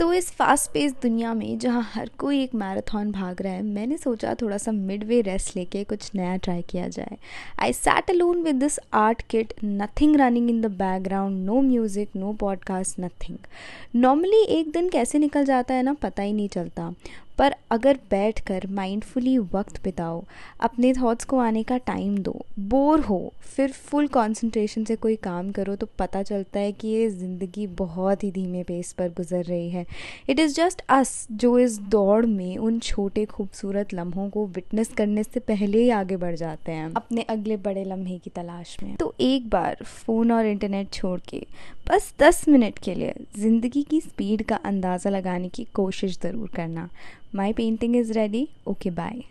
तो इस fast pace दुनिया में जहाँ हर कोई एक मैराथन भाग रहा है मैंने सोचा थोड़ा सा मिड वे रेस्ट लेके कुछ नया ट्राई किया जाए I sat alone with this art kit nothing running in the background no music no podcast nothing normally एक दिन कैसे निकल जाता है ना पता ही नहीं चलता पर अगर बैठ कर माइंडफुली वक्त बिताओ अपने थॉट्स को आने का टाइम दो बोर हो फिर फुल कंसंट्रेशन से कोई काम करो तो पता चलता है कि ये ज़िंदगी बहुत ही धीमे पेस पर गुजर रही है इट इज़ जस्ट अस जो इस दौड़ में उन छोटे खूबसूरत लम्हों को विटनेस करने से पहले ही आगे बढ़ जाते हैं अपने अगले बड़े लम्हे की तलाश में तो एक बार फ़ोन और इंटरनेट छोड़ के बस दस मिनट के लिए ज़िंदगी की स्पीड का अंदाज़ा लगाने की कोशिश ज़रूर करना My painting is ready. Okay, bye.